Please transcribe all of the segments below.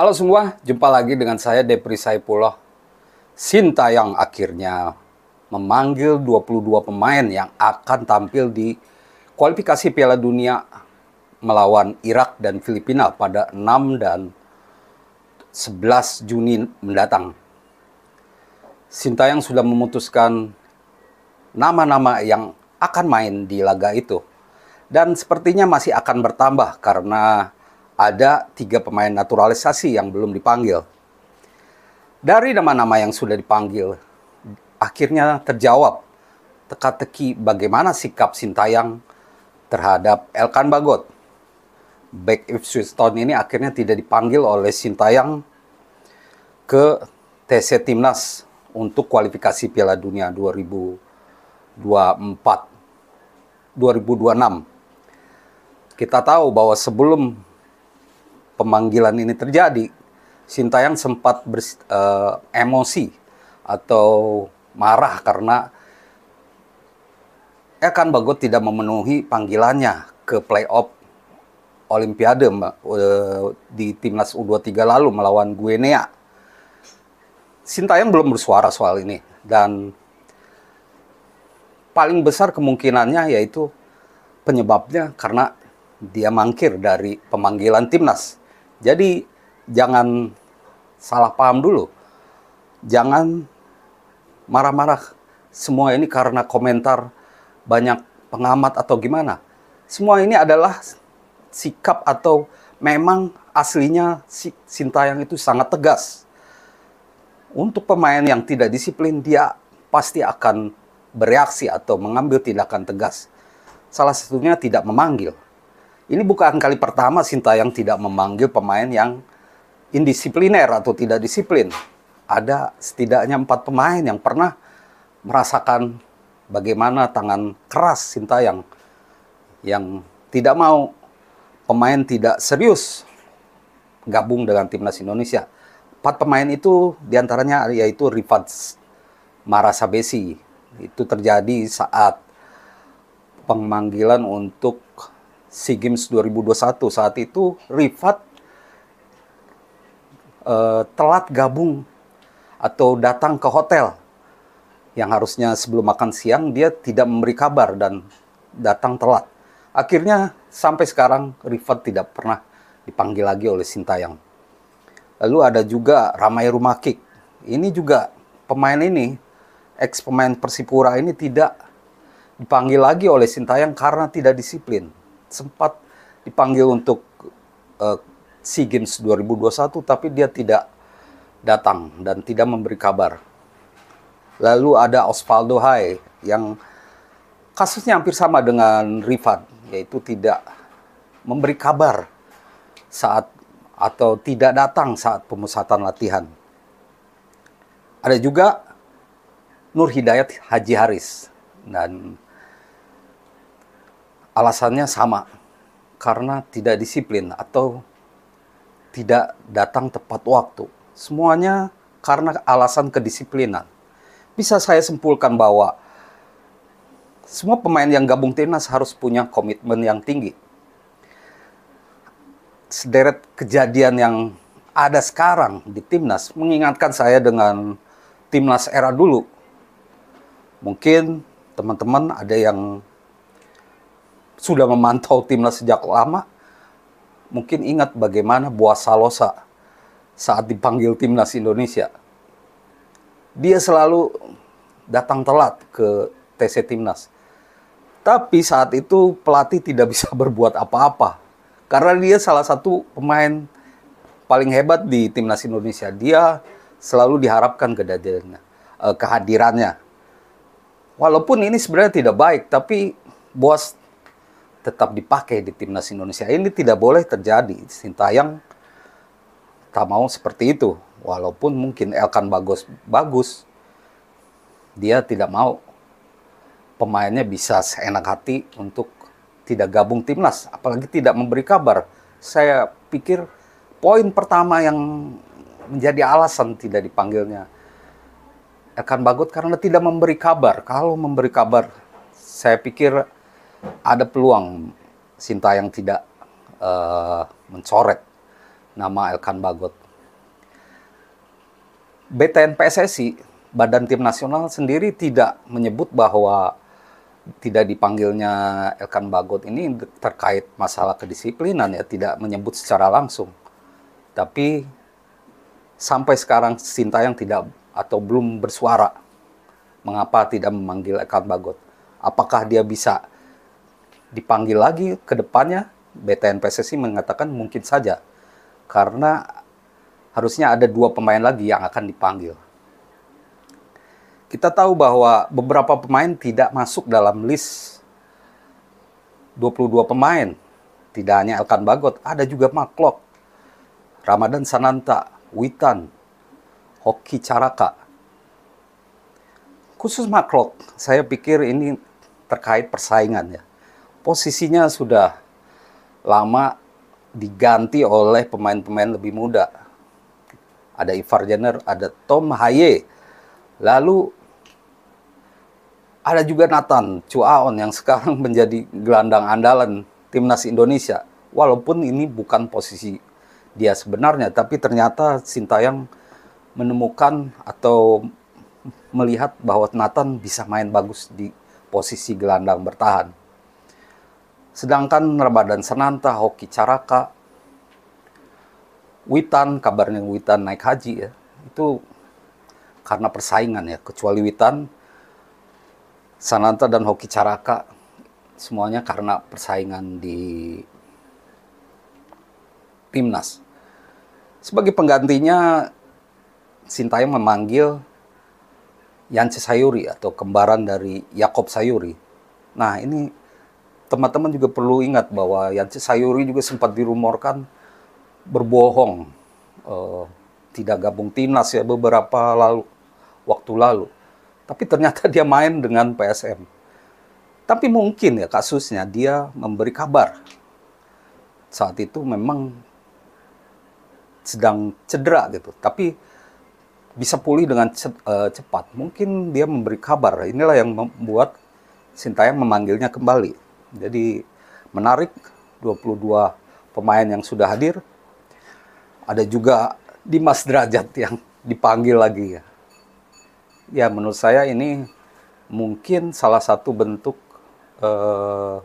Halo semua, jumpa lagi dengan saya Depri Saipuloh. Sinta yang akhirnya memanggil 22 pemain yang akan tampil di kualifikasi Piala Dunia melawan Irak dan Filipina pada 6 dan 11 Juni mendatang. Sinta yang sudah memutuskan nama-nama yang akan main di laga itu. Dan sepertinya masih akan bertambah karena ada tiga pemain naturalisasi yang belum dipanggil. Dari nama-nama yang sudah dipanggil, akhirnya terjawab teka-teki bagaimana sikap Sintayang terhadap Elkan Bagot. Back if Town ini akhirnya tidak dipanggil oleh Sintayang ke TC Timnas untuk kualifikasi Piala Dunia 2024 2026. Kita tahu bahwa sebelum pemanggilan ini terjadi, Sintayang sempat ber, uh, eh, emosi atau marah karena Ekan Bagot tidak memenuhi panggilannya ke playoff Olimpiade eh, di timnas U23 lalu melawan Guinea. Sintayang belum bersuara soal ini dan paling besar kemungkinannya yaitu penyebabnya karena dia mangkir dari pemanggilan timnas. Jadi jangan salah paham dulu. Jangan marah-marah semua ini karena komentar banyak pengamat atau gimana. Semua ini adalah sikap atau memang aslinya si Sintayang itu sangat tegas. Untuk pemain yang tidak disiplin, dia pasti akan bereaksi atau mengambil tindakan tegas. Salah satunya tidak memanggil. Ini bukan kali pertama Sinta yang tidak memanggil pemain yang indisipliner atau tidak disiplin. Ada setidaknya empat pemain yang pernah merasakan bagaimana tangan keras Sinta yang yang tidak mau pemain tidak serius gabung dengan timnas Indonesia. Empat pemain itu diantaranya yaitu Rifat Marasabesi. Itu terjadi saat pemanggilan untuk SEA Games 2021 saat itu Rifat uh, telat gabung atau datang ke hotel yang harusnya sebelum makan siang dia tidak memberi kabar dan datang telat. Akhirnya sampai sekarang Rifat tidak pernah dipanggil lagi oleh Sintayang. Lalu ada juga Ramai Rumakik. Ini juga pemain ini, ex pemain Persipura ini tidak dipanggil lagi oleh Sintayang karena tidak disiplin sempat dipanggil untuk uh, SEA Games 2021 tapi dia tidak datang dan tidak memberi kabar. Lalu ada Osvaldo Hai yang kasusnya hampir sama dengan Rifat yaitu tidak memberi kabar saat atau tidak datang saat pemusatan latihan. Ada juga Nur Hidayat Haji Haris dan Alasannya sama, karena tidak disiplin atau tidak datang tepat waktu. Semuanya karena alasan kedisiplinan. Bisa saya simpulkan bahwa semua pemain yang gabung timnas harus punya komitmen yang tinggi. Sederet kejadian yang ada sekarang di timnas mengingatkan saya dengan timnas era dulu. Mungkin teman-teman ada yang sudah memantau timnas sejak lama, mungkin ingat bagaimana buah Salosa saat dipanggil timnas Indonesia. Dia selalu datang telat ke TC timnas. Tapi saat itu pelatih tidak bisa berbuat apa-apa karena dia salah satu pemain paling hebat di timnas Indonesia. Dia selalu diharapkan kehadirannya. Eh, Walaupun ini sebenarnya tidak baik, tapi Boas tetap dipakai di timnas Indonesia ini tidak boleh terjadi Sintayang tak mau seperti itu walaupun mungkin Elkan bagus bagus dia tidak mau pemainnya bisa seenak hati untuk tidak gabung timnas apalagi tidak memberi kabar saya pikir poin pertama yang menjadi alasan tidak dipanggilnya Elkan bagus karena tidak memberi kabar kalau memberi kabar saya pikir ada peluang Sinta yang tidak uh, mencoret nama Elkan Bagot. BTN PSSI, Badan Tim Nasional sendiri tidak menyebut bahwa tidak dipanggilnya Elkan Bagot ini terkait masalah kedisiplinan ya, tidak menyebut secara langsung. Tapi sampai sekarang Sinta yang tidak atau belum bersuara mengapa tidak memanggil Elkan Bagot. Apakah dia bisa dipanggil lagi ke depannya, BTN PSSI mengatakan mungkin saja karena harusnya ada dua pemain lagi yang akan dipanggil. Kita tahu bahwa beberapa pemain tidak masuk dalam list 22 pemain. Tidak hanya Elkan Bagot, ada juga Maklok, Ramadan Sananta, Witan, Hoki Caraka. Khusus Maklok, saya pikir ini terkait persaingan ya posisinya sudah lama diganti oleh pemain-pemain lebih muda. Ada Ivar Jenner, ada Tom Haye, lalu ada juga Nathan Chuaon yang sekarang menjadi gelandang andalan timnas Indonesia. Walaupun ini bukan posisi dia sebenarnya, tapi ternyata Sintayang menemukan atau melihat bahwa Nathan bisa main bagus di posisi gelandang bertahan. Sedangkan Rabadan Senanta, Hoki Caraka, Witan, kabarnya Witan naik haji ya, itu karena persaingan ya, kecuali Witan, Sananta dan Hoki Caraka, semuanya karena persaingan di timnas. Sebagai penggantinya, Sintayong memanggil Yance Sayuri atau kembaran dari Yakob Sayuri. Nah ini teman-teman juga perlu ingat bahwa Yance Sayuri juga sempat dirumorkan berbohong uh, tidak gabung timnas ya beberapa lalu waktu lalu. Tapi ternyata dia main dengan PSM. Tapi mungkin ya kasusnya dia memberi kabar saat itu memang sedang cedera gitu. Tapi bisa pulih dengan eh, cepat. Mungkin dia memberi kabar. Inilah yang membuat Sintayong memanggilnya kembali. Jadi menarik 22 pemain yang sudah hadir. Ada juga Dimas Derajat yang dipanggil lagi ya. Ya menurut saya ini mungkin salah satu bentuk eh,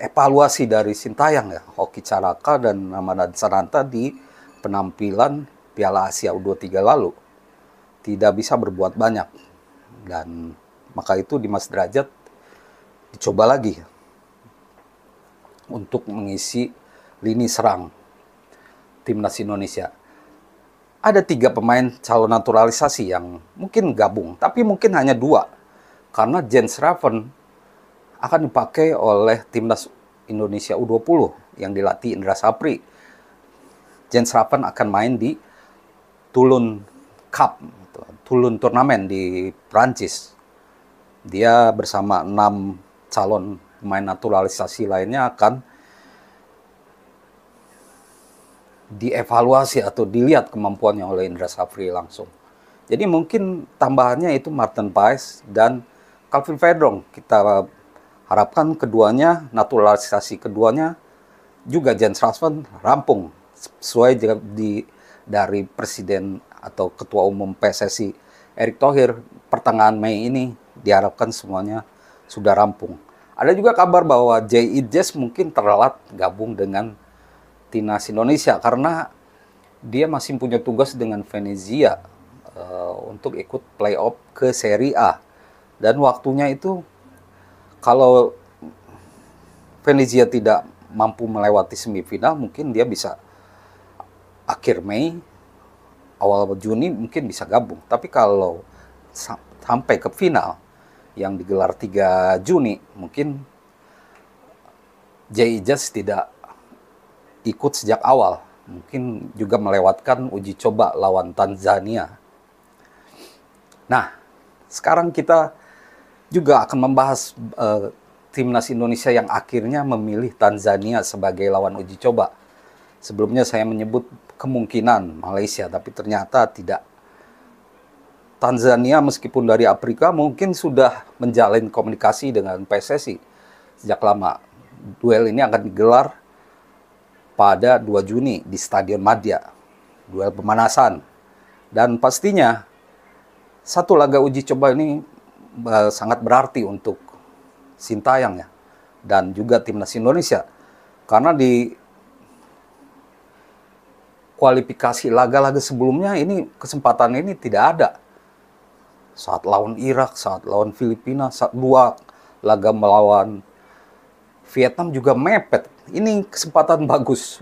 evaluasi dari Sintayang ya, Hoki Caraka dan Ramadan Sananta di penampilan Piala Asia U23 lalu. Tidak bisa berbuat banyak. Dan maka itu Dimas Derajat dicoba lagi untuk mengisi lini serang timnas Indonesia. Ada tiga pemain calon naturalisasi yang mungkin gabung, tapi mungkin hanya dua. Karena Jens Raven akan dipakai oleh timnas Indonesia U20 yang dilatih Indra Sapri. Jens Raven akan main di Tulun Cup, gitu. Tulun turnamen di Prancis. Dia bersama enam calon pemain naturalisasi lainnya akan dievaluasi atau dilihat kemampuannya oleh Indra Safri langsung. Jadi mungkin tambahannya itu Martin Paes dan Calvin Fedrong. Kita harapkan keduanya, naturalisasi keduanya juga Jan Strasman rampung sesuai di, dari Presiden atau Ketua Umum PSSI Erick Thohir pertengahan Mei ini diharapkan semuanya sudah rampung. Ada juga kabar bahwa J.I. E Jazz mungkin terlalat gabung dengan timnas Indonesia karena dia masih punya tugas dengan Venezia uh, untuk ikut playoff ke Serie A. Dan waktunya itu kalau Venezia tidak mampu melewati semifinal mungkin dia bisa akhir Mei awal Juni mungkin bisa gabung. Tapi kalau sampai ke final yang digelar 3 Juni, mungkin JI Just tidak ikut sejak awal. Mungkin juga melewatkan uji coba lawan Tanzania. Nah, sekarang kita juga akan membahas uh, timnas Indonesia yang akhirnya memilih Tanzania sebagai lawan uji coba. Sebelumnya saya menyebut kemungkinan Malaysia, tapi ternyata tidak Tanzania meskipun dari Afrika mungkin sudah menjalin komunikasi dengan PSSI sejak lama. Duel ini akan digelar pada 2 Juni di Stadion Madia. Duel pemanasan. Dan pastinya satu laga uji coba ini eh, sangat berarti untuk Sintayang ya dan juga timnas Indonesia karena di kualifikasi laga-laga sebelumnya ini kesempatan ini tidak ada saat lawan Irak, saat lawan Filipina, saat dua laga melawan Vietnam juga mepet. Ini kesempatan bagus.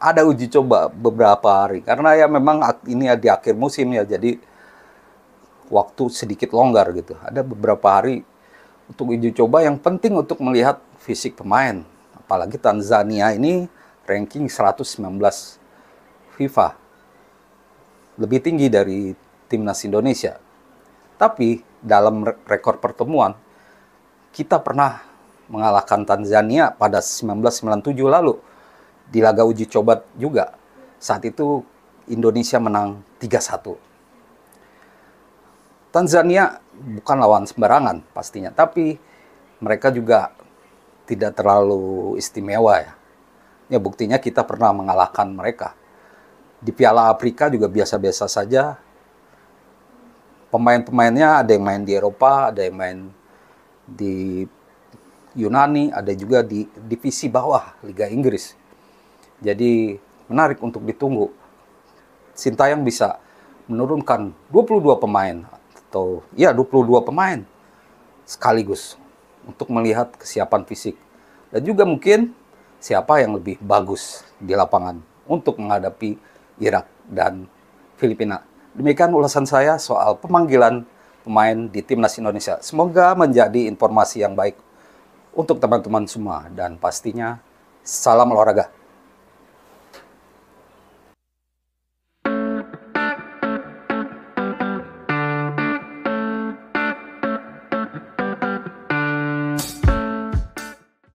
Ada uji coba beberapa hari karena ya memang ini di akhir musim ya jadi waktu sedikit longgar gitu. Ada beberapa hari untuk uji coba yang penting untuk melihat fisik pemain. Apalagi Tanzania ini ranking 119 FIFA. Lebih tinggi dari timnas Indonesia. Tapi dalam rekor pertemuan kita pernah mengalahkan Tanzania pada 1997 lalu di laga uji coba juga. Saat itu Indonesia menang 3-1. Tanzania bukan lawan sembarangan pastinya, tapi mereka juga tidak terlalu istimewa ya. Ya buktinya kita pernah mengalahkan mereka. Di Piala Afrika juga biasa-biasa saja, pemain-pemainnya ada yang main di Eropa, ada yang main di Yunani, ada juga di divisi bawah Liga Inggris. Jadi menarik untuk ditunggu. yang bisa menurunkan 22 pemain atau ya 22 pemain sekaligus untuk melihat kesiapan fisik dan juga mungkin siapa yang lebih bagus di lapangan untuk menghadapi Irak dan Filipina. Demikian ulasan saya soal pemanggilan pemain di Timnas Indonesia. Semoga menjadi informasi yang baik untuk teman-teman semua dan pastinya salam olahraga.